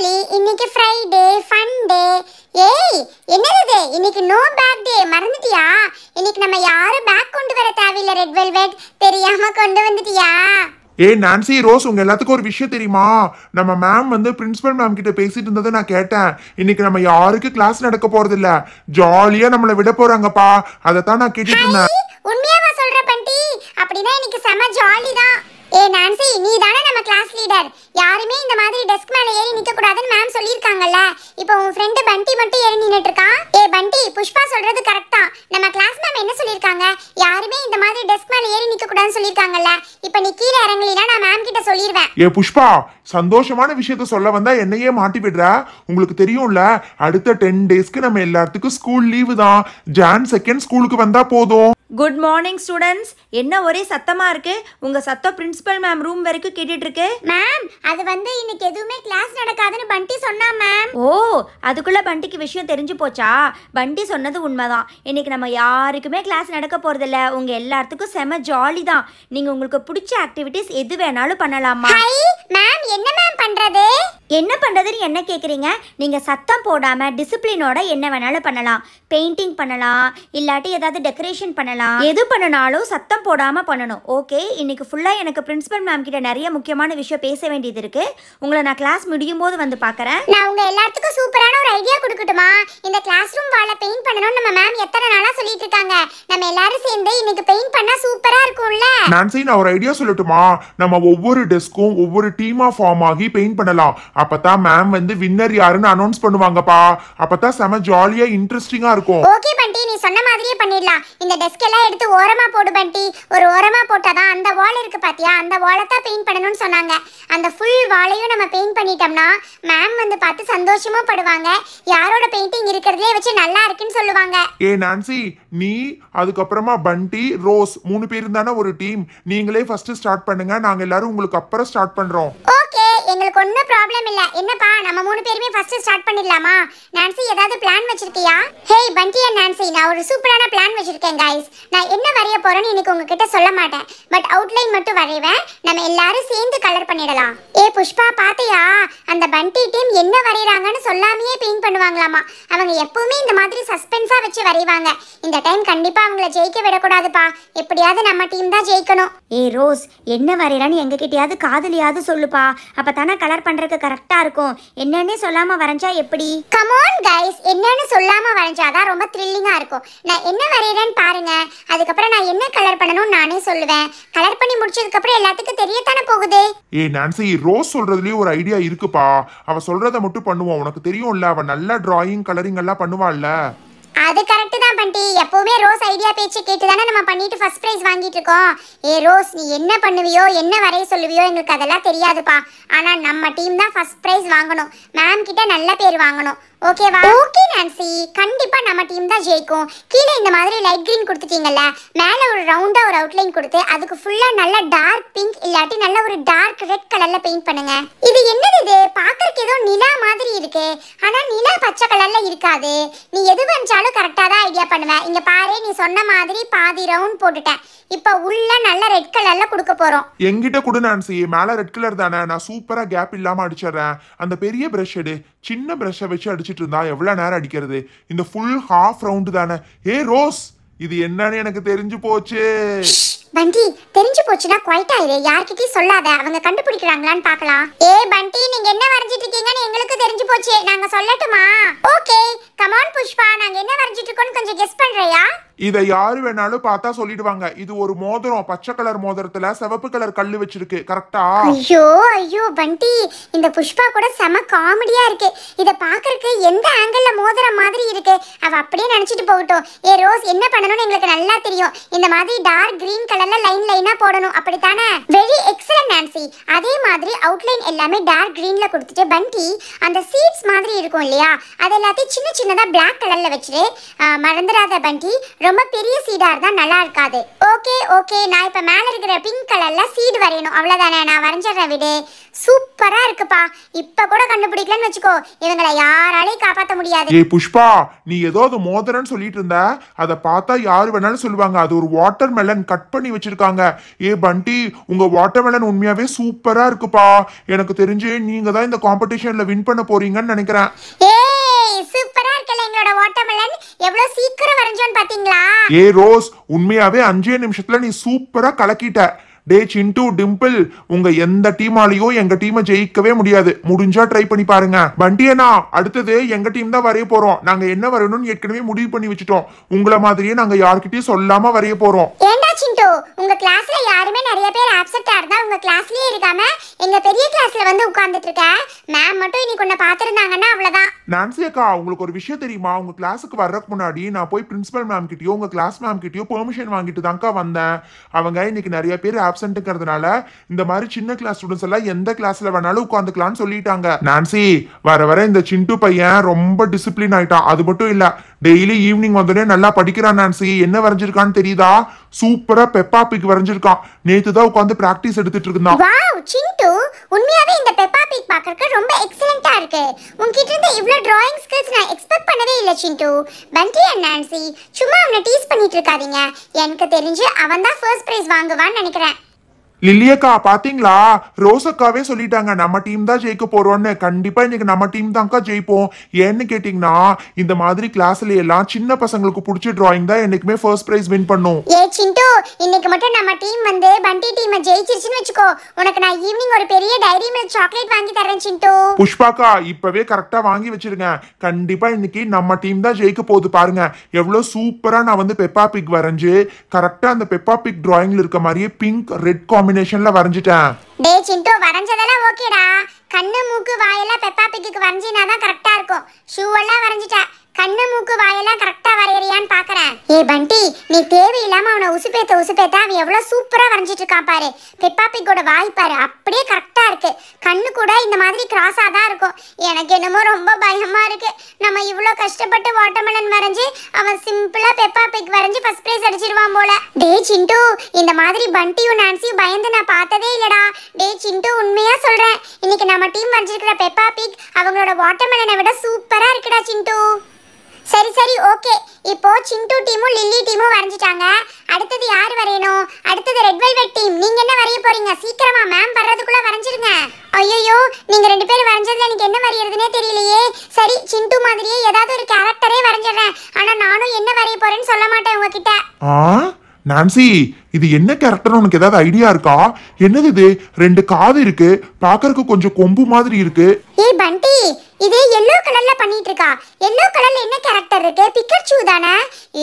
jolly இன்னைக்கு Friday fun டே ஏய் என்னது இன்னைக்கு நோ பேக் டே மறந்துட்டியா இன்னைக்கு நம்ம யாரும் பேக் கொண்டு வர தேவையில்ல ரெட் வெல்வெட் தெரியாம கொண்டு வந்துட்டியா ஏ நான்சி ரோஸ் உங்க எல்லாத்துக்கும் ஒரு விஷயம் தெரியுமா நம்ம மேம் வந்து பிரின்சிபல் மேம் கிட்ட பேசிட்டு இருந்ததை நான் கேட்டேன் இன்னைக்கு நம்ம யாருக்கும் கிளாஸ் நடக்க போறது இல்ல ஜாலியா நம்மள விட போறாங்கப்பா அதை தான் நான் கேட்டுட்டு இருந்தேன் நான் சொல்றேன் பண்டி அப்படின்னா இன்னைக்கு செம ஜாலி தான் ஏ நான்சி நீ தானே நம்ம கிளாஸ் லீடர் யாருமே இந்த மாதிரி டெஸ்க் மேல ஏறி நிக்க கூடாதுன்னு மேம் சொல்லிருக்காங்கல்ல இப்போ உன் ஃப்ரெண்ட் பண்டி மட்டும் ஏறி நின்னுட்டு இருக்கான் ஏ பண்டி புஷ்பா சொல்றது கரெக்டா நம்ம கிளாஸ் மேம் என்ன சொல்லிருக்காங்க யாருமே இந்த மாதிரி டெஸ்க் மேல ஏறி நிக்க கூடாதுன்னு சொல்லிருக்காங்கல்ல இப்போ நீ கீழே இறங்கலினா நான் மேம் கிட்ட சொல்லிடுவேன் ஏ புஷ்பா சந்தோஷமான விஷயத்த சொல்ல வந்தா என்னையே மாட்டி விடுறா உங்களுக்கு தெரியும்ல அடுத்த டென் டேஸ்க்கு நம்ம எல்லாத்துக்கும் ஸ்கூல் லீவு தான் ஜான் செகண்ட் ஸ்கூலுக்கு வந்தா போதும் குட் மார்னிங் ஸ்டூடெண்ட்ஸ் என்ன ஒரே சத்தமா இருக்கு உங்க சத்தம் பிரின்சிபல் மேம் ரூம் வரைக்கும் கேட்டுட்டு இருக்கு மேம் அது வந்து இன்னைக்கு எதுவுமே கிளாஸ் நடக்காதுன்னு பண்டி சொன்னா மேம் ஓ அதுக்குள்ள பண்டிக்கு விஷயம் தெரிஞ்சு போச்சா பண்டி சொன்னது உண்மைதான் இன்னைக்கு நம்ம யாருக்குமே கிளாஸ் நடக்க போறதில்ல உங்க எல்லாத்துக்கும் செம ஜாலி தான் நீங்க உங்களுக்கு பிடிச்ச ஆக்டிவிட்டிஸ் எது வேணாலும் பண்ணலாமா மேம் என்ன மேம் பண்றது என்ன பண்றதுன்னு என்ன கேட்குறீங்க நீங்க சத்தம் போடாம டிசிப்ளினோட என்ன வேணாலும் பண்ணலாம் பெயிண்டிங் பண்ணலாம் இல்லாட்டி ஏதாவது டெக்கரேஷன் பண்ணலாம் எது பண்ணினாலும் சத்தம் போடாம பண்ணணும் ஓகே இன்னைக்கு ஃபுல்லா எனக்கு பிரின்சிபல் மேம் கிட்ட நிறைய முக்கியமான விஷயம் பேச வேண்டியது இருக்கு உங்களை நான் கிளாஸ் முடியும் போது வந்து பாக்குறேன் நான் உங்க எல்லாத்துக்கும் சூப்பரான ஒரு ஐடியா கொடுக்கட்டுமா இந்த கிளாஸ் ரூம் வாழ பெயிண்ட் பண்ணணும்னு நம்ம மேம் எத்தனை நாளா சொல்லிட்டு இருக்காங்க நம்ம எல்லாரும் சேர்ந்து இன்னைக்கு பெயிண்ட் பண்ணால் சூப்பராக இருக்கும்ல நான் ஒரு ஐடியா சொல்லட்டுமா நம்ம ஒவ்வொரு டெஸ்க்கும் ஒவ்வொரு டீமாக ஃபார்ம் ஃபார்ம் ஆகி பெயிண்ட் பண்ணலாம் அப்பதான் மேம் வந்து வின்னர் யாருன்னு அனௌன்ஸ் பண்ணுவாங்கப்பா அப்பதான் செம ஜாலியா இன்ட்ரெஸ்டிங்கா இருக்கும் ஓகே பண்டி நீ சொன்ன மாதிரியே பண்ணிடலாம் இந்த டெஸ்க் எல்லாம் எடுத்து ஓரமா போடு பண்டி ஒரு ஓரமா போட்டாதான் அந்த வால் இருக்கு பாத்தியா அந்த வால தான் பெயிண்ட் பண்ணணும்னு சொன்னாங்க அந்த ஃபுல் வாலையும் நம்ம பெயிண்ட் பண்ணிட்டோம்னா மேம் வந்து பார்த்து சந்தோஷமா படுவாங்க யாரோட பெயிண்டிங் முதலே வச்சு நல்லா இருக்குன்னு சொல்லுவாங்க ஏ நான்சி நீ அதுக்கப்புறமா பண்டி ரோஸ் மூணு பேரும் தானே ஒரு டீம் நீங்களே ஃபர்ஸ்ட் ஸ்டார்ட் பண்ணுங்க நாங்க எல்லாரும் உங்களுக்கு அப்புறம் ஸ்டார்ட் பண்றோம் ஓகே எங்களுக்கு ஒண்ணு ப்ராப்ளம் இல்ல என்னப்பா நம்ம மூணு பேருமே ஃபர்ஸ்ட் ஸ்டார்ட் பண்ணிடலாமா நான்சி ஏதாவது பிளான் வச்சிருக்கியா ஹே பண்டி அண்ட் நான்சி நான் ஒரு சூப்பரான பிளான் வச்சிருக்கேன் கைஸ் நான் என்ன வரைய போறேன்னு இன்னைக்கு உங்ககிட்ட சொல்ல மாட்டேன் பட் அவுட்லைன் மட்டும் வரைவேன் நம்ம எல்லாரும் சேர்ந்து கலர் பண்ணிடலாம் ஏ புஷ்பா பாத்தியா அந்த பண்டி டீம் என்ன வரைகிறாங்கன்னு சொல்லாமையே பெயிண்ட் பண்ணுவாங்களாமா அவங்க எப்பவுமே இந்த மாதிரி சஸ்பென்ஸா வச்சு வரைவாங்க இந்த டைம் கண்டிப்பா அவங்கள ஜெயிக்க விடக்கூடாதுப்பா எப்படியாவது நம்ம டீம் தான் ஜெயிக்கணும் ஏ ரோஸ் என்ன எங்க எங்ககிட்டயாவது காதலியாவது சொல்லுப்பா அப்ப தானே கலர் பண்ணுறதுக்கு கரெக்டாக இருக்கும் என்னன்னு சொல்லாமல் வரைஞ்சா எப்படி கமான் கைஸ் என்னன்னு சொல்லாமல் வரைஞ்சா தான் ரொம்ப த்ரில்லிங்காக இருக்கும் நான் என்ன வரைகிறேன்னு பாருங்க அதுக்கப்புறம் நான் என்ன கலர் பண்ணணும்னு நானே சொல்லுவேன் கலர் பண்ணி முடிச்சதுக்கப்புறம் எல்லாத்துக்கும் தெரியத்தானே போகுது ஏ நான்சி ரோஸ் சொல்றதுலயே ஒரு ஐடியா இருக்குப்பா அவ சொல்கிறத மட்டும் பண்ணுவோம் உனக்கு தெரியும்ல அவ நல்லா டிராயிங் கலரிங் எல்லாம் பண்ணுவாள்ல அது கரெக்ட் தான் பண்டி எப்ப ரோஸ் ஐடியா பேச்சு கேட்டு தானே நம்ம பண்ணிட்டு ஃபர்ஸ்ட் ப்ரைஸ் வாங்கிட்டு இருக்கோம் ஏ ரோஸ் நீ என்ன பண்ணுவியோ என்ன வரைய சொல்லுவியோ எங்களுக்கு அதெல்லாம் தெரியாதுப்பா ஆனால் நம்ம டீம் தான் ஃபர்ஸ்ட் ப்ரைஸ் வாங்கணும் மேம் கிட்ட நல்ல பேர் வாங்கணும் ஓகேவா ஓகே நான்சி கண்டிப்பா நம்ம டீம் தான் ஜெயிக்கும் கீழே இந்த மாதிரி லைட் கிரீன் கொடுத்துட்டீங்கல்ல மேல ஒரு ரவுண்டா ஒரு அவுட்லைன் கொடுத்து அதுக்கு ஃபுல்லா நல்ல டார்க் பிங்க் இல்லாட்டி நல்ல ஒரு டார்க் ரெட் கலர்ல பெயிண்ட் பண்ணுங்க இது என்னது இது பாக்குறதுக்கு ஏதோ நிலா மாதிரி இருக்கு ஆனா நிலா பச்சை கலர்ல இருக்காது நீ எது வந்தாலும் கரெக்டா தான் ஐடியா பண்ணுவேன் இங்க பாரு நீ சொன்ன மாதிரி பாதி ரவுண்ட் போட்டுட்டேன் இப்போ உள்ள நல்ல ரெட் கலர்ல கொடுக்க போறோம் எங்கிட்ட கொடு நான்சி மேல ரெட் கலர் தானே நான் சூப்பரா கேப் இல்லாம அடிச்சிடுறேன் அந்த பெரிய பிரஷ் எடு சின்ன பிரஷை வச்சு அடிச்சு அடிச்சுட்டு இருந்தா எவ்வளோ நேரம் அடிக்கிறது இந்த ஃபுல் ஹாஃப் ரவுண்டு தானே ஏ ரோஸ் இது என்னன்னு எனக்கு தெரிஞ்சு போச்சு பண்டி தெரிஞ்சு போச்சுன்னா குவைட் ஆயிரு யார்கிட்டயும் சொல்லாத அவங்க கண்டுபிடிக்கிறாங்களான்னு பாக்கலாம் ஏ பண்டி நீங்க என்ன வரைஞ்சிட்டு இருக்கீங்கன்னு எங்களுக்கு தெரிஞ்சு போச்சு நாங்க சொல்லட்டுமா ஓகே கமான் புஷ்பா நாங்க என்ன வரைஞ்சிட்டு இருக்கோம்னு கொஞ்சம் கெஸ் பண்றியா இதை யாரு வேணாலும் பார்த்தா சொல்லிடுவாங்க இது ஒரு மோதிரம் பச்சை கலர் மோதிரத்துல சிவப்பு கலர் கல்லு வச்சிருக்கு கரெக்டா ஐயோ ஐயோ பண்டி இந்த புஷ்பா கூட செம காமெடியா இருக்கு இத பாக்குறதுக்கு எந்த ஆங்கிள் மோதிரம் மாதிரி இருக்கு அவ அப்படியே நினைச்சிட்டு போகட்டும் ஏ ரோஸ் என்ன பண்ணணும்னு எங்களுக்கு நல்லா தெரியும் இந்த மாதிரி டார்க் கிரீன் கலர் கலர்ல லைன் லைனா போடணும் அப்படித்தானே வெரி எக்ஸலன்ட் நான்சி அதே மாதிரி அவுட்லைன் எல்லாமே டார்க் கிரீன்ல கொடுத்துட்டு பண்டி அந்த சீட்ஸ் மாதிரி இருக்கும் இல்லையா அது எல்லாத்தையும் சின்ன சின்னதா பிளாக் கலர்ல வச்சுட்டு மறந்துடாத பண்டி ரொம்ப பெரிய சீடா இருந்தா நல்லா இருக்காது ஓகே ஓகே நான் இப்ப மேல இருக்கிற பிங்க் கலர்ல சீடு வரையணும் அவ்வளவுதானே நான் வரைஞ்சிடுறேன் விடு சூப்பரா இருக்குப்பா இப்ப கூட கண்டுபிடிக்கலன்னு வச்சுக்கோ இவங்களை யாராலையும் காப்பாத்த முடியாது ஏய் புஷ்பா நீ ஏதோ அது மோதிரம்னு சொல்லிட்டு இருந்த அதை பார்த்தா யாரு வேணாலும் சொல்லுவாங்க அது ஒரு வாட்டர் மெலன் கட் பண்ணி வச்சிருக்காங்க ஏ பண்டி உங்க வாட்டர் மெலன் உண்மையாவே சூப்பரா இருக்குப்பா எனக்கு தெரிஞ்சு நீங்க தான் இந்த காம்படிஷன்ல வின் பண்ண போறீங்கன்னு நினைக்கிறேன் ஏய் சூப்பரா இருக்கல எங்களோட வாட்டர் மெலன் எவ்வளவு சீக்கிரம் வரைஞ்சோன்னு பாத்தீங்களா ஏ ரோஸ் உண்மையாவே அஞ்சே நிமிஷத்துல நீ சூப்பரா கலக்கிட்ட டே சிண்டு டிம்பிள் உங்க எந்த டீமாலையும் எங்க டீமை ஜெயிக்கவே முடியாது முடிஞ்சா ட்ரை பண்ணி பாருங்க பண்டியனா அடுத்தது எங்க டீம் தான் வரைய போறோம் நாங்க என்ன வரணும்னு ஏற்கனவே முடிவு பண்ணி வச்சுட்டோம் உங்களை மாதிரியே நாங்க யார்கிட்டயும் சொல்லாம வரைய போறோம் ஏண்டா சிண்டு உங்க கிளாஸ்ல யாருமே நிறைய பேர் ஆப்செக்ட் இருந்தா உங்க கிளாஸ்லயே இருக்காம எங்க பெரிய கிளாஸ்ல வந்து உட்கார்ந்துட்டு இருக்க மேம் மட்டும் இன்னைக்கு உன்னை பாத்துருந்தாங்கன்னா அவ்வளவுதான் நான்சி அக்கா உங்களுக்கு ஒரு விஷயம் தெரியுமா உங்க கிளாஸுக்கு வர்றதுக்கு முன்னாடி நான் போய் பிரின்சிபல் மேம் கிட்டயோ உங்க கிளாஸ் மேம் கிட்டயோ பெர்மிஷன் வாங்கிட்டு தான்க்கா வந்தேன் அவங்க இன்னைக்கு நிறைய பேர் ஆப்சண்ட்டுங்கிறதுனால இந்த மாதிரி சின்ன கிளாஸ் ஸ்டூடெண்ட்ஸ் எல்லாம் எந்த கிளாஸ்ல வேணாலும் உட்காந்துக்கலாம்னு சொல்லிட்டாங்க நான்சி வர வர இந்த சிண்டு பையன் ரொம்ப டிசிப்ளின் ஆயிட்டான் அது மட்டும் இல்ல டெய்லி ஈவினிங் வந்தோடனே நல்லா படிக்கிறான் நான்சி என்ன வரைஞ்சிருக்கான்னு தெரியுதா சூப்பரா பெப்பா பிக் வரைஞ்சிருக்கான் நேத்து தான் உட்காந்து பிராக்டிஸ் எடுத்துட்டு இருந்தான் வாவ் சிண்டு உண்மையாவே இந்த பெப்பா பிக் பார்க்கறதுக்கு ரொம்ப எக்ஸலென்ட்டா இருக்கு உன்கிட்ட இருந்து இவ்ளோ டிராயிங் ஸ்கில்ஸ் நான் எக்ஸ்பெக்ட் பண்ணவே இல்ல சிண்டு பண்டி அண்ட் நான்சி சும்மா அவனை டீஸ் பண்ணிட்டு இருக்காதீங்க எனக்கு தெரிஞ்சு அவன் தான் ஃபர்ஸ்ட் பிரைஸ் வாங்குவான்னு நினைக்கிறேன் லில்லியக்கா பாத்தீங்களா ரோசக்காவே சொல்லிட்டாங்க நம்ம டீம் தான் ஜெயிக்க போறோம்னு கண்டிப்பா இன்னைக்கு நம்ம டீம் தான்க்கா ஜெயிப்போம் ஏன்னு கேட்டீங்கன்னா இந்த மாதிரி கிளாஸ்ல எல்லாம் சின்ன பசங்களுக்கு பிடிச்ச டிராயிங் தான் என்னைக்குமே ஃபர்ஸ்ட் பிரைஸ் வின் பண்ணும் ஏ சிண்டு இன்னைக்கு மட்டும் நம்ம டீம் வந்து பண்டி டீம் ஜெயிச்சிருச்சுன்னு வச்சுக்கோ உனக்கு நான் ஈவினிங் ஒரு பெரிய டைரி மில்க் சாக்லேட் வாங்கி தரேன் சிண்டு புஷ்பாக்கா இப்பவே கரெக்டா வாங்கி வச்சிருங்க கண்டிப்பா இன்னைக்கு நம்ம டீம் தான் ஜெயிக்க போகுது பாருங்க எவ்வளவு சூப்பரா நான் வந்து பெப்பா பிக் வரைஞ்சு கரெக்டா அந்த பெப்பா பிக் டிராயிங்ல இருக்க மாதிரியே பிங்க் ரெட் காம் காம்பினேஷன்ல வரைஞ்சிட்டேன் டேய் சிந்து வரைஞ்சதெல்லாம் ஓகேடா கண்ணு மூக்கு வாயெல்லாம் பெப்பா பிக்கிக்கு வரைஞ்சினா தான் கரெக்டா இருக்கும் ஷூ எல்லாம் வரைஞ்சிட்டேன் கண்ணு மூக்கு வாயெல்லாம் கரெக்டா வரையறியான்னு பாக்குறேன் ஏ பண்டி நீ தேவையில்லாம அவனை உசுப்பேத்த உசுப்பேத்த அவன் எவ்வளவு சூப்பரா வரைஞ்சிட்டு இருக்கான் பாரு பெப்பா பிக்கோட வாய் பாரு அப்படியே கரெக்டா இருக்கு கண்ணு கூட இந்த மாதிரி கிராஸா தான் இருக்கும் எனக்கு என்னமோ ரொம்ப பயமா இருக்கு நம்ம இவ்வளோ கஷ்டப்பட்டு வாட்டர்மெலன் வரைஞ்சு அவன் சிம்பிளா பெப்பா பிக் வரைஞ்சி ஃபர்ஸ்ட் பிரைஸ் அடிச்சிருவான் போல டே சிண்டு இந்த மாதிரி பண்டியும் நான்சியும் பயந்து நான் பார்த்ததே இல்லடா டே சிண்டு உண்மையா சொல்றேன் இன்னைக்கு நம்ம டீம் வரைஞ்சிருக்கிற பெப்பா பிக் அவங்களோட வாட்டர்மெலனை விட சூப்பரா இருக்குடா சிண்டு சரி சரி ஓகே இப்போ சிண்டு டீமும் லில்லி டீமும் வரைஞ்சிட்டாங்க அடுத்தது யார் வரையணும் அடுத்தது ரெட் வெல்வெட் டீம் நீங்க என்ன வரைய போறீங்க சீக்கிரமா மேம் வர்றதுக்குள்ள வரைஞ்சிருங்க ஐயோ நீங்க ரெண்டு பேரும் வரைஞ்சதுல எனக்கு என்ன வரையறதுனே தெரியலையே சரி சிண்டு மாதிரியே ஏதாவது ஒரு கேரக்டரே வரைஞ்சிடுறேன் ஆனா நானும் என்ன வரைய போறேன்னு சொல்ல மாட்டேன் உங்ககிட்ட நான்சி இது என்ன கேரக்டர் உனக்கு ஏதாவது ஐடியா இருக்கா என்னது இது ரெண்டு காது இருக்கு பாக்கறதுக்கு கொஞ்சம் கொம்பு மாதிரி இருக்கு ஏய் பண்டி இதே எல்லோ கலர்ல பண்ணிட்டு இருக்கா எல்லோ கலர்ல என்ன கேரக்டர் இருக்கு பிக்கச்சு தானே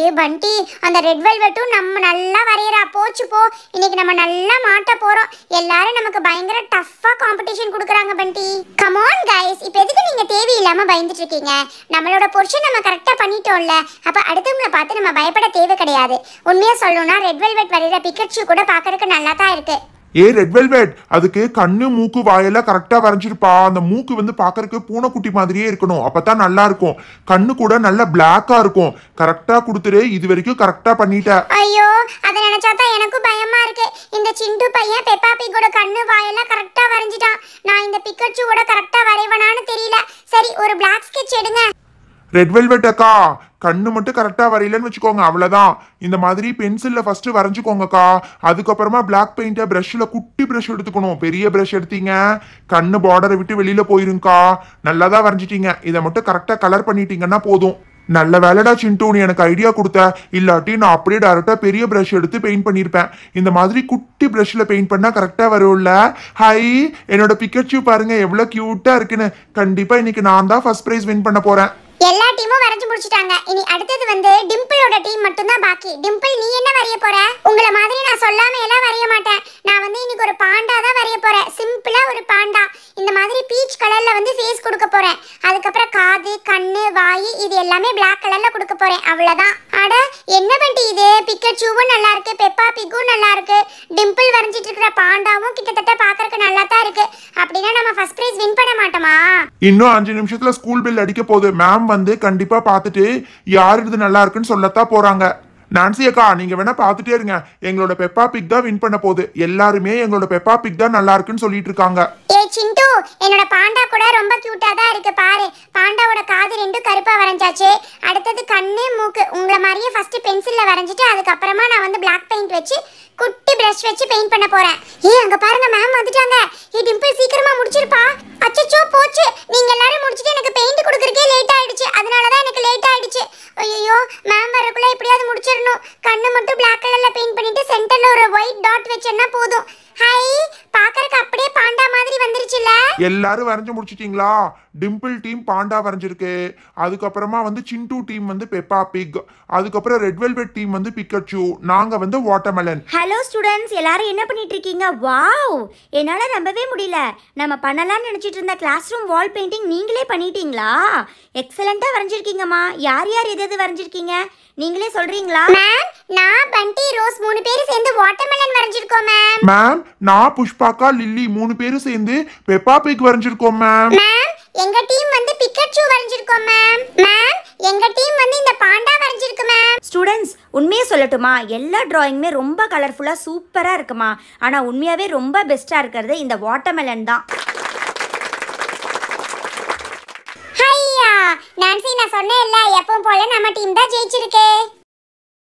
ஏ பண்டி அந்த ரெட் வெல்வெட்டும் நம்ம நல்லா வரையறா போச்சு போ இன்னைக்கு நம்ம நல்லா மாட்ட போறோம் எல்லாரும் நமக்கு பயங்கர டஃப்பா காம்படிஷன் கொடுக்குறாங்க பண்டி கமான் கைஸ் இப்போ எதுக்கு நீங்க தேவையில்லாம பயந்துட்டு இருக்கீங்க நம்மளோட பொர்ஷன் நம்ம கரெக்டா பண்ணிட்டோம்ல அப்ப அடுத்தவங்களை பார்த்து நம்ம பயப்பட தேவை கிடையாது உண்மையா சொல்லணும்னா ரெட் வெல்வெட் வரைகிற பிக்கச்சு கூட பார்க்கறதுக்கு நல்லா தான் இருக்கு ஏ ரெட் வெல்வெட் அதுக்கு கண்ணு மூக்கு வாயெல்லாம் கரெக்டாக வரைஞ்சிருப்பா அந்த மூக்கு வந்து பார்க்கறக்கு பூனைக்குட்டி மாதிரியே இருக்கணும் அப்பதான் நல்லா இருக்கும் கண்ணு கூட நல்லா பிளாக்கா இருக்கும் கரெக்டா கொடுத்துரு இது வரைக்கும் கரெக்டா பண்ணிட்ட ஐயோ அதை நினைச்சா தான் எனக்கும் பயமா இருக்கு இந்த சிண்டு பையன் பெப்பா பிக்கோட கண்ணு வாயெல்லாம் கரெக்டா வரைஞ்சிட்டான் நான் இந்த பிக்கட்சு கூட கரெக்டா வரைவனான்னு தெரியல சரி ஒரு பிளாக் ஸ்கெட்ச் எடுங்க ரெட் வெல்வெட் அக்கா கண்ணு மட்டும் கரெக்டாக வரையிலன்னு வச்சுக்கோங்க அவ்வளோதான் இந்த மாதிரி பென்சிலில் ஃபஸ்ட்டு வரைஞ்சிக்கோங்கக்கா அதுக்கப்புறமா பிளாக் பெயிண்ட்டை ப்ரஷ்ஷில் குட்டி ப்ரஷ் எடுத்துக்கணும் பெரிய ப்ரஷ் எடுத்தீங்க கண்ணு பார்டரை விட்டு வெளியில் போயிருங்கக்கா நல்லா தான் வரைஞ்சிட்டீங்க இதை மட்டும் கரெக்டாக கலர் பண்ணிட்டீங்கன்னா போதும் நல்ல வேலைடா சின்ட்டு நீ எனக்கு ஐடியா கொடுத்த இல்லாட்டி நான் அப்படியே டேரெக்டாக பெரிய ப்ரஷ் எடுத்து பெயிண்ட் பண்ணியிருப்பேன் இந்த மாதிரி குட்டி ப்ரஷ்ஷில் பெயிண்ட் பண்ணால் கரெக்டாக வரும்ல ஹை என்னோட பிக்கட்சியூ பாருங்கள் எவ்வளோ க்யூட்டாக இருக்குன்னு கண்டிப்பாக இன்னைக்கு நான் தான் ஃபஸ்ட் ப்ரைஸ் வின் பண்ண போகிறேன் எல்லா டீமும் வரைஞ்சு முடிச்சிட்டாங்க இனி அடுத்தது வந்து டிம்பிளோட டீம் மட்டும்தான் பாக்கி டிம்பிள் நீ என்ன வரைய போற உங்களை மாதிரி நான் சொல்லாம எல்லாம் வரைய மாட்டேன் நான் வந்து இன்னைக்கு ஒரு பாண்டா தான் வரைய போறேன் சிம்பிளா ஒரு பாண்டா இந்த மாதிரி பீச் கலர்ல வந்து ஃபேஸ் கொடுக்க போறேன் அதுக்கப்புறம் காது கண்ணு வாய் இது எல்லாமே பிளாக் கலர்ல கொடுக்க போறேன் அவ்வளவுதான் அட என்ன பண்ணி இது பிக்காச்சுவும் நல்லா இருக்கு பெப்பா பிக்கும் நல்லா இருக்கு டிம்பிள் வரைஞ்சிட்டு இருக்கிற பாண்டாவும் கிட்டத்தட்ட பாக்குறதுக்கு நல்லா தான் இருக்கு அப்படின்னா நம்ம ஃபர்ஸ்ட் பிரைஸ் வின் பண்ண மாட்டோமா இன்னும் அஞ்சு நிமிஷத்துல ஸ்கூல் பில் அடிக்க போகுது மேம் வந்து கண்டிப்பா பார்த்துட்டு யாரு இது நல்லா இருக்குன்னு சொல்லத்தான் போறாங்க நான்சி அக்கா நீங்க வேணால் பாத்துட்டே இருங்க எங்களோட பெப்பா பிக் தான் வின் பண்ண போகுது எல்லாருமே எங்களோட பெப்பா பிக் தான் நல்லா இருக்குன்னு சொல்லிட்டு இருக்காங்க ஏ சிண்டு என்னோட பாண்டா கூட ரொம்ப கியூட்டா தான் இருக்கு பாரு பாண்டாவோட காது ரெண்டும் கருப்பா வரைஞ்சாச்சு அடுத்தது கண்ணு மூக்கு உங்களை மாதிரியே ஃபர்ஸ்ட் பென்சில்ல வரைஞ்சிட்டு அதுக்கப்புறமா நான் வந்து பிளாக் பெயிண்ட் வச்சு குட்டி பிரஷ் வச்சு பெயிண்ட் பண்ண போறேன் ஏ அங்க பாருங்க மேம் வந்துட்டாங்க ஏ டிம்பிள் சீக்கிரமா முடிச்சிருப்பா அச்சச்சோ போச்சு நீங்க எல்லாரும் முடிச்சிட்டு எனக்கு பெயிண்ட் கொடுக்கறக்கே லேட் ஆயிடுச்சு அதனால தான் எனக்கு லேட் ஆயிடுச்சு ஐயோ மேம் வரக்குள்ள எப்படியாவது முடிச்சிடணும் கண்ணு மட்டும் பிளாக் கலர்ல பெயிண்ட் பண்ணிட்டு சென்டர்ல ஒரு ஒயிட் டாட் வச்சேன்னா போதும் ஹாய் பாக்கறதுக்கு அப்படியே பாண்டா மாதிரி வந்துருச்சுல எல்லாரும் வரைஞ்சு முடிச்சிட்டீங்களா டிம்பிள் டீம் பாண்டா வரைஞ்சிருக்கு அதுக்கப்புறமா வந்து சிண்டு டீம் வந்து பெப்பா பிக் அதுக்கப்புறம் ரெட் வெல்வெட் டீம் வந்து பிக்கச்சு நாங்க வந்து வாட்டர்மெலன் ஹலோ ஸ்டூடெண்ட்ஸ் எல்லாரும் என்ன பண்ணிட்டு இருக்கீங்க வாவ் என்னால நம்பவே முடியல நம்ம பண்ணலாம்னு நினைச்சிட்டு இருந்த கிளாஸ் ரூம் வால் பெயிண்டிங் நீங்களே பண்ணிட்டீங்களா எக்ஸலண்டா வரைஞ்சிருக்கீங்கம்மா யார் யார் எது எது வரைஞ்சிருக்கீங்க நீங்களே சொல்றீங்களா மேம் நான் பண்டி ரோஸ் மூணு பேரும் சேர்ந்து வாட்டர்மெலன் வரைஞ்சிருக்கோம் மேம் மேம் நான் புஷ்பாக்கா லில்லி மூணு பேரும் சேர்ந்து பெப்பா பிக் வரைஞ்சிருக்கோம் மேம் எங்க டீம் வந்து பிக்கச்சு வரைஞ்சிருக்கோம் மேம் மேம் எங்க டீம் வந்து இந்த பாண்டா வரைஞ்சிருக்கு மேம் ஸ்டூடெண்ட்ஸ் உண்மையை சொல்லட்டுமா எல்லா டிராயிங்குமே ரொம்ப கலர்ஃபுல்லாக சூப்பராக இருக்குமா ஆனால் உண்மையாகவே ரொம்ப பெஸ்ட்டாக இருக்கிறது இந்த வாட்டர்மெலன் தான் நான் நான்சி நான் இல்ல எப்பவும் போல நம்ம டீம் தான் ஜெயிச்சிருக்கே